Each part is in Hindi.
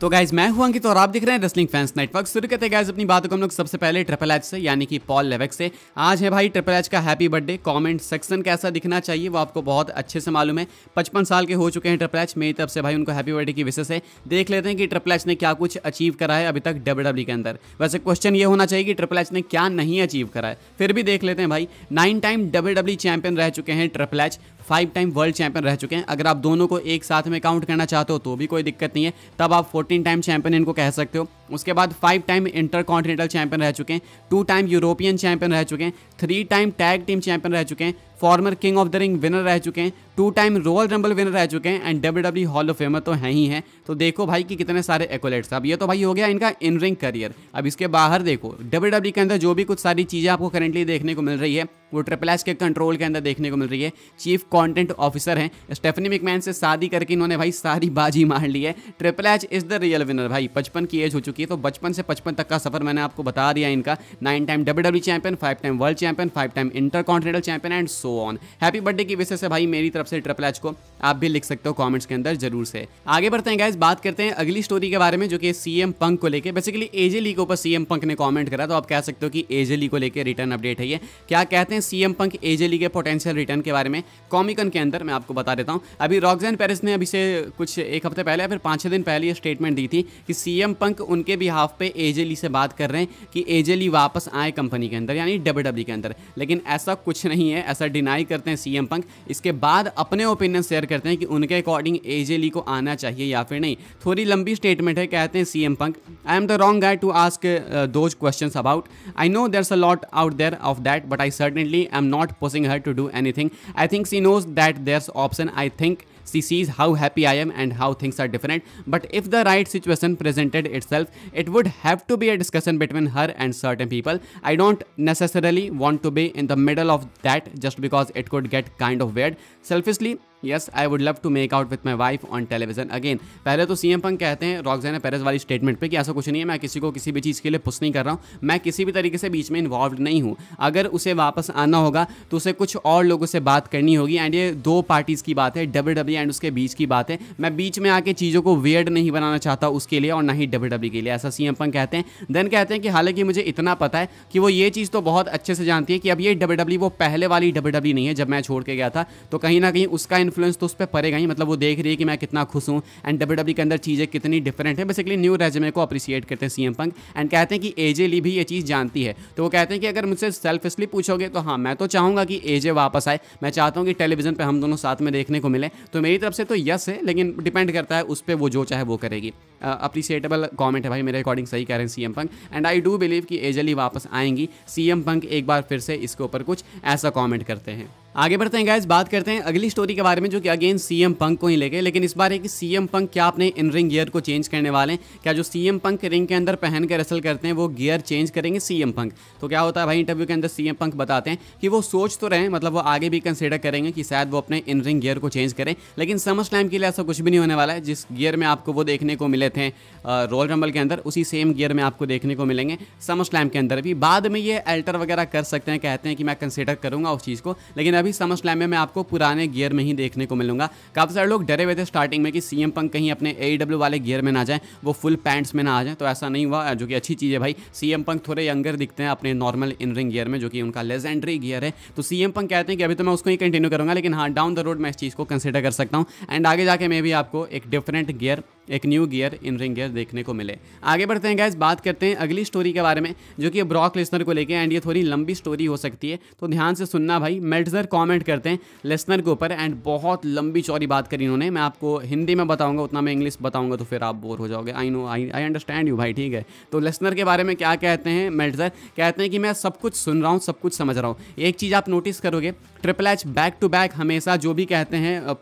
तो गाइज मैं हुआ अंकित तो और आप देख रहे हैं रेसलिंग फैंस नेटवर्क शुरू करते गाइज अपनी बातों को हम लोग सबसे पहले ट्रिपल एच से यानी कि पॉल लेवेक से आज है भाई ट्रिपल एच का हैप्पी बर्थडे कमेंट सेक्शन कैसा दिखना चाहिए वो आपको बहुत अच्छे से मालूम है पचपन साल के हो चुके हैं ट्रिपल एच मेरी तरफ से भाई उनको हैप्पी बर्थडे की विशेष है देख लेते हैं कि ट्रिपल एच ने क्या कुछ अचीव करा है अभी तक डब्ल्यू e के अंदर वैसे क्वेश्चन ये होना चाहिए कि ट्रिपल एच ने क्या नहीं अचीव करा है फिर भी देख लेते हैं भाई नाइन टाइम डब्ल्यू चैंपियन रह चुके हैं triple H five time world champion रह चुके हैं अगर आप दोनों को एक साथ में काउंट करना चाहते हो तो भी कोई दिक्कत नहीं है तब आप फोर्टीन टाइम चैंपियन इनको कह सकते हो उसके बाद five time inter continental champion रह चुके हैं टू टाइम यूरोपियन चैंपियन रह चुके हैं three time tag team champion रह चुके हैं former king of the ring winner रह चुके हैं two time royal rumble winner रह चुके हैं and W W hall of famer तो हैं ही हैं तो देखो भाई कि कितने सारे एकोलेट्स अब ये तो भाई हो गया इनका इन रिंग करियर अब इसके बाहर देखो डब्ल्यू डब्ल्यू e के अंदर जो भी कुछ सारी चीज़ें आपको करेंटली देखने को मिल रही है वो ट्रिपल एस के कंट्रोल के अंदर देखने को मिल रही है चीफ कॉन्टेंट ऑफिसर हैं स्टेफनी मिकमैन से शादी करके इन्होंने भाई सारी बाजी मार ली है triple H is the real winner भाई बचपन की एज हो चुकी है तो बचपन से पचपन तक का सफर मैंने आपको बता दिया इनका nine time W W champion five time world champion five time inter continental champion and so on happy birthday की विशेष से भाई मेरी तरफ से ट्रिपल एच को आप भी लिख सकते हो कमेंट्स के अंदर जरूर से आगे बढ़ते हैं गाइज बात करते हैं अगली स्टोरी के बारे में जो कि सीएम पंक को लेकर बेसिकली एजे ली के ऊपर सीएम पंक ने कॉमेंट करा तो आप कह सकते हो कि एजे ली को लेकर रिटर्न अपडेट है ये क्या कहते हैं सीएम पंक एजे ली के पोटेंशियल रिटर्न के बारे में कॉमिकन के अंदर मैं आपको बता देता हूँ अभी रॉक्सैन पेरिस ने अभी से कुछ एक हफ्ते पहले या फिर पाँच छः दिन पहले ये स्टेटमेंट दी थी कि सीएम पंक उनके बिहाफ पे एजेली से बात कर रहे हैं कि एजेली वापस आए कंपनी के अंदर यानी डब्ल्यू e के अंदर लेकिन ऐसा कुछ नहीं है ऐसा डिनाई करते हैं सीएम पंक इसके बाद अपने ओपिनियन शेयर करते हैं कि उनके अकॉर्डिंग एजे ली को आना चाहिए या फिर नहीं थोड़ी लंबी स्टेटमेंट है कहते हैं CM Punk I am the wrong guy to ask those question about I know there a lot out there of that but I certainly I am not posing her to do anything I think she knows that there option I think She sees how happy I am and how things are different. But if the right situation presented itself, it would have to be a discussion between her and certain people. I don't necessarily want to be in the middle of that just because it could get kind of weird. Selfishly, yes I would love to make out with my wife on television again पहले तो सी एम पंग कहते हैं रॉकजैना पेरस वाली स्टेटमेंट पे कि ऐसा कुछ नहीं है मैं किसी को किसी भी चीज़ के लिए पुश नहीं कर रहा हूँ मैं किसी भी तरीके से बीच में इन्वॉल्व नहीं हूँ अगर उसे वापस आना होगा तो उसे कुछ और लोगों से बात करनी होगी एंड ये दो पार्टीज़ की बात है डब्ल्यू डब्ल्यू एंड उसके बीच की बात है मैं बीच में आके चीज़ों को वेयर्ड नहीं बनाना चाहता उसके लिए और ना ही डब्ल्यू डब्ल्यू e के लिए ऐसा सी एम पंग कहते हैं देन कहते हैं कि हालांकि मुझे इतना पता है कि वो ये चीज़ तो बहुत अच्छे से जानती है कि अब ये डब्ल्यू डब्ल्यू e, वो पहले वाली डब्ल्यू डब्ल्यू e नहीं है जब मैं छोड़ के गया था तो कहीं ना कहीं उसका इन्फ्लुएंस तो उस पर पड़ेगा ही मतलब वो देख रही है कि मैं कितना खुश हूँ एंड डब्ल्यू डब्ल्यू के अंदर चीज़ें कितनी डिफरेंट है बेसिकली न्यू रेजमे को अप्रिशिएट करते हैं एम पंक एंड कहते हैं कि एजे ली भी ये चीज़ जानती है तो वो कहते हैं कि अगर मुझसे सेल्फिशली पूछोगे तो हाँ मैं तो चाहूँगा कि एजे वापस आए मैं चाहता हूँ कि टेलीविजन पर हम दोनों साथ में देखने को मिले तो मेरी तरफ से तो यस है लेकिन डिपेंड करता है उस पर वो जो चाहे वो करेगी अप्रिशिएटेबल कॉमेंट है भाई मेरे अकॉर्डिंग सही कह रहे हैं M Punk and I do believe कि एजे ली वापस आएंगी एम पंक एक बार फिर से इसके ऊपर कुछ ऐसा कॉमेंट करते हैं आगे बढ़ते हैं गाइज बात करते हैं अगली स्टोरी के बारे में जो कि अगेन सीएम पंक को ही लेके लेकिन इस बार है कि सीएम पंक क्या अपने इन रिंग गियर को चेंज करने वाले हैं क्या जो सीएम पंक रिंग के अंदर पहन के रसल करते हैं वो गियर चेंज करेंगे सीएम पंक तो क्या होता है भाई इंटरव्यू के अंदर सीएम पंक बताते हैं कि वो सोच तो रहे हैं मतलब वो आगे भी कंसिडर करेंगे कि शायद वो अपने इन रिंग गियर को चेंज करें लेकिन समझ टाइम के लिए ऐसा कुछ भी नहीं होने वाला है जिस गियर में आपको वो देखने को मिले थे रोल रंबल के अंदर उसी सेम गियर में आपको देखने को मिलेंगे समझ टाइम के अंदर भी बाद में ये अल्टर वगैरह कर सकते हैं कहते हैं कि मैं कंसिडर करूँगा उस चीज़ को लेकिन अभी समर स्लैम में मैं आपको पुराने गियर में ही देखने को मिलूंगा काफ़ी सारे लोग डरे हुए थे स्टार्टिंग में कि सीएम पंक कहीं अपने ए डब्ल्यू e वाले गियर में ना जाए वो फुल पैंट्स में ना आ जाए तो ऐसा नहीं हुआ जो कि अच्छी चीज़ है भाई सीएम पंक थोड़े यंगर दिखते हैं अपने नॉर्मल इन रिंग गियर में जो कि उनका लेजेंडरी गियर है तो सीएम पंक कहते हैं कि अभी तो मैं उसको ही कंटिन्यू करूँगा लेकिन हाँ डाउन द रोड मैं इस चीज़ को कंसिडर कर सकता हूँ एंड आगे जाके मैं भी आपको एक डिफरेंट गियर एक new gear in ring gear देखने को मिले आगे बढ़ते हैं गैस बात करते हैं अगली स्टोरी के बारे में जो कि ब्रॉक लिस्नर को लेके एंड ये थोड़ी लंबी स्टोरी हो सकती है तो ध्यान से सुनना भाई मेल्टजर कॉमेंट करते हैं लिसनर के ऊपर एंड बहुत लंबी चौरी बात करी इन्होंने मैं आपको हिंदी में बताऊँगा उतना मैं इंग्लिश बताऊंगा तो फिर आप बोर हो जाओगे I know I I understand you भाई ठीक है तो लिसनर के बारे में क्या कहते हैं मेल्टजर कहते हैं कि मैं सब कुछ सुन रहा हूँ सब कुछ समझ रहा हूँ एक चीज़ आप नोटिस करोगे triple H back to back हमेशा जो भी कहते हैं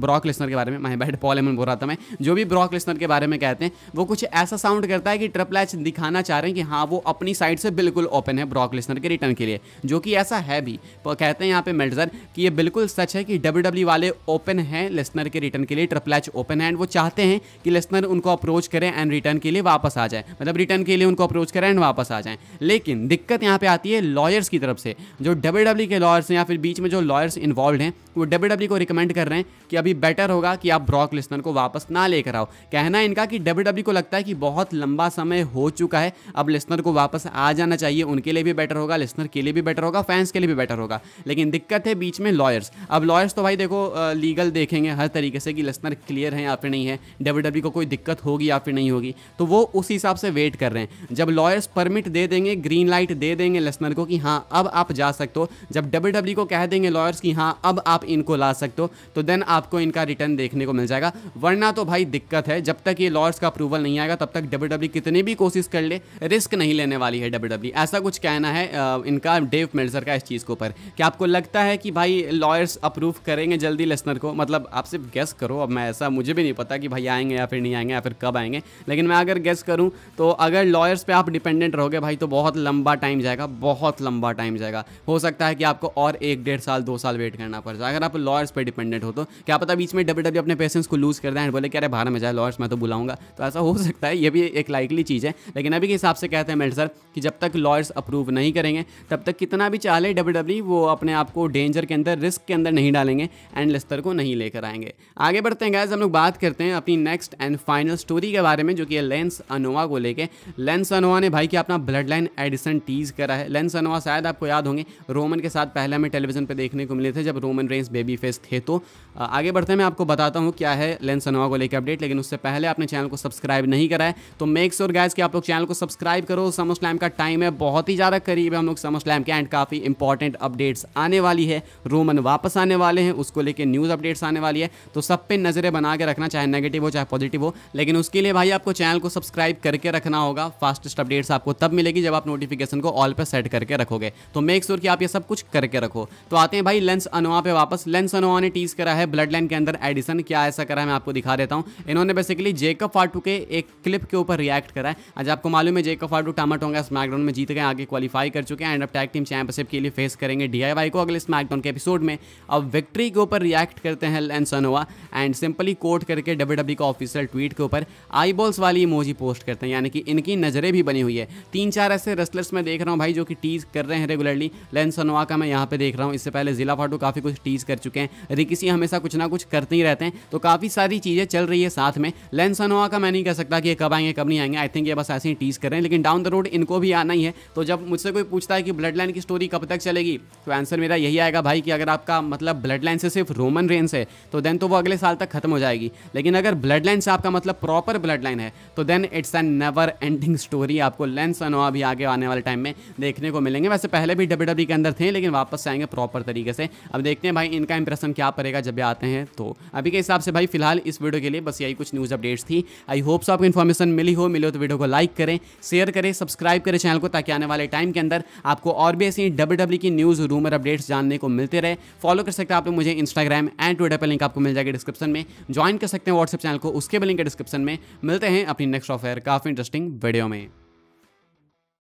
ब्रॉक लिसनर के बारे में मैं बैड पॉल एमन बोल रहा था मैं जो भी ब्रॉक हॉक लिसनर के बारे में कहते हैं वो कुछ ऐसा साउंड करता है कि ट्रिपल एच दिखाना चाह रहे हैं कि हाँ वो अपनी साइड से बिल्कुल ओपन है ब्रॉक लिसनर के रिटर्न के लिए जो कि ऐसा है भी कहते हैं यहाँ पे मेल्टर कि ये बिल्कुल सच है कि डब्ल्यू e वाले ओपन हैं लिसनर के रिटर्न के लिए ट्रिपल एच ओपन है एंड वो चाहते हैं कि लिसनर उनको अप्रोच करें एंड रिटर्न के लिए वापस आ जाए मतलब रिटर्न के लिए उनको अप्रोच करें एंड वापस आ जाए लेकिन दिक्कत यहाँ पर आती है लॉयर्स की तरफ से जो डब्ल्यू e के लॉयर्स हैं या फिर बीच में जो लॉयर्स इन्वॉल्व हैं वो डब्ल्यू e को रिकमेंड कर रहे हैं कि अभी बेटर होगा कि आप ब्रॉक लिसनर को वापस ना लेकर आओ कहना इनका कि डब्ल्यू e को लगता है कि बहुत लंबा समय हो चुका है अब लिसनर को वापस आ जाना चाहिए उनके लिए भी बेटर होगा लिसनर के लिए भी बेटर होगा फैंस के लिए भी बेटर होगा लेकिन दिक्कत है बीच में लॉयर्स अब लॉयर्स तो भाई देखो लीगल देखेंगे हर तरीके से कि लिसनर क्लियर है या फिर नहीं है डब्ल्यू e को कोई दिक्कत होगी या फिर नहीं होगी तो वो उस हिसाब से वेट कर रहे हैं जब लॉयर्स परमिट दे देंगे ग्रीन लाइट दे देंगे लिसनर को कि हाँ अब आप जा सकते हो जब डब्ल्यू को कह देंगे लॉयर्स कि हाँ अब आप इनको ला सकते हो तो देन आपको इनका रिटर्न देखने को मिल जाएगा वरना तो भाई दिक्कत है जब तक ये लॉर्ड्स का अप्रूवल नहीं आएगा तब तक डब्ल्यू e कितनी भी कोशिश कर ले रिस्क नहीं लेने वाली है डब्ल्यू e। ऐसा कुछ कहना है इनका डेव मेल्जर का इस चीज़ के ऊपर कि आपको लगता है कि भाई लॉयर्स अप्रूव करेंगे जल्दी लिसनर को मतलब आप सिर्फ गेस करो अब मैं ऐसा मुझे भी नहीं पता कि भाई आएंगे या फिर नहीं आएंगे या फिर कब आएंगे लेकिन मैं अगर गेस करूं तो अगर लॉयर्स पर आप डिपेंडेंट रहोगे भाई तो बहुत लंबा टाइम जाएगा बहुत लंबा टाइम जाएगा हो सकता है कि आपको और एक डेढ़ साल दो साल वेट करना पड़ जाए अगर आप लॉयर्स पर डिपेंडेंट हो तो क्या पता बीच में डब्ल्यू डब्ल्यू e अपने पेशेंट्स को लूज़ कर दें एंड बोले कि अरे बारह में जाए लॉयर्स मैं तो बुलाऊंगा तो ऐसा हो सकता है ये भी एक लाइकली चीज़ है लेकिन अभी के हिसाब से कहते हैं मेल्ट कि जब तक लॉयर्स अप्रूव नहीं करेंगे तब तक कितना भी चाले डब्ल्यू डब्ल्यू वो अपने आप को डेंजर के अंदर रिस्क के अंदर नहीं डालेंगे एंड लिस्तर को नहीं लेकर आएंगे आगे बढ़ते हैं गैज हम लोग बात करते हैं अपनी नेक्स्ट एंड फाइनल स्टोरी के बारे में जो कि है लेंस अनोवा को लेकर लेंस अनोवा ने भाई कि अपना ब्लड लाइन एडिसन टीज करा है लेंस अनोवा शायद आपको याद होंगे रोमन के साथ पहले हमें टेलीविजन पर देखने को मिले थे जब रोमन रे हैं इस बेबी फेस थे तो आगे बढ़ते हैं मैं आपको बताता हूँ क्या है लेंस सनोवा को लेकर अपडेट लेकिन उससे पहले आपने चैनल को सब्सक्राइब नहीं करा है तो मेक श्योर गैस कि आप लोग चैनल को सब्सक्राइब करो समर स्लैम का टाइम है बहुत ही ज़्यादा करीब है हम लोग समर स्लैम के एंड काफ़ी इंपॉर्टेंट अपडेट्स आने वाली है रोमन वापस आने वाले हैं उसको लेकर न्यूज़ अपडेट्स आने वाली है तो सब पे नज़रें बना के रखना चाहे नेगेटिव हो चाहे पॉजिटिव हो लेकिन उसके लिए भाई आपको चैनल को सब्सक्राइब करके रखना होगा फास्टेस्ट अपडेट्स आपको तब मिलेगी जब आप नोटिफिकेशन को ऑल पर सेट करके रखोगे तो मेक श्योर कि आप ये सब कुछ करके रखो तो आते हैं भाई लेंस अनवा पे वापस वापस लेंस ने टीज करा है ब्लड लाइन के अंदर एडिसन क्या ऐसा करा है मैं आपको दिखा देता हूँ इन्होंने बेसिकली जेकब फाटू के एक क्लिप के ऊपर रिएक्ट करा है आज आपको मालूम है जेकब फाटू टामाटोंगा स्मैकडाउन में जीत गए आगे क्वालिफाई कर चुके हैं एंड अब टैक टीम चैंपियनशिप के लिए फेस करेंगे डी को अगले स्मैकडाउन के एपिसोड में अब विक्ट्री के ऊपर रिएक्ट करते हैं लेंसनोवा एंड सिंपली कोट करके डब्ल्यू e का ऑफिशियल ट्वीट के ऊपर आईबॉल्स वाली इमोजी पोस्ट करते हैं यानी कि इनकी नज़रें भी बनी हुई है तीन चार ऐसे रेस्लर्स में देख रहा हूँ भाई जो कि टीज कर रहे हैं रेगुलरली लेंसनोवा का मैं यहाँ पे देख रहा हूँ इससे पहले जिला फाटू काफ़ी कुछ टीज रिलीज़ कर चुके हैं रिकिसी हमेशा कुछ ना कुछ करते ही रहते हैं तो काफ़ी सारी चीज़ें चल रही है साथ में लेंस अनोवा का मैं नहीं कह सकता कि ये कब आएंगे कब नहीं आएंगे आई थिंक ये बस ऐसे ही टीज़ कर रहे हैं लेकिन डाउन द रोड इनको भी आना ही है तो जब मुझसे कोई पूछता है कि ब्लड लाइन की स्टोरी कब तक चलेगी तो आंसर मेरा यही आएगा भाई कि अगर आपका मतलब ब्लड लाइन से सिर्फ रोमन रेंस है तो देन तो वो अगले साल तक खत्म हो जाएगी लेकिन अगर ब्लड लाइन से आपका मतलब प्रॉपर ब्लड लाइन है तो then it's an never ending story आपको लेंस अनोवा भी आगे आने वाले टाइम में देखने को मिलेंगे वैसे पहले भी डब्ल्यू e के अंदर थे लेकिन वापस आएंगे प्रॉपर तरीके से अब देखते हैं भाई इनका इंप्रेशन क्या पड़ेगा जब आते हैं तो अभी के हिसाब से भाई फिलहाल इस वीडियो के लिए बस यही कुछ न्यूज़ अपडेट्स थी आई होप सो आपको इन्फॉर्मेशन मिली हो मिले हो तो वीडियो को लाइक करें शेयर करें सब्सक्राइब करें चैनल को ताकि आने वाले टाइम के अंदर आपको और भी ऐसी डब्ल्यू की न्यूज़ रूमर अपडेट्स जानने को मिलते रहे फॉलो कर सकते हैं आप लोग मुझे इंस्टाग्राम एंड ट्विटर पर लिंक आपको मिल जाएगी डिस्क्रिप्शन में ज्वाइन कर सकते हैं व्हाट्सएप चैनल को उसके भी लिंक डिस्क्रिप्शन में मिलते हैं अपनी नेक्स्ट ऑफेयर काफ़ी इंटरेस्टिंग वीडियो में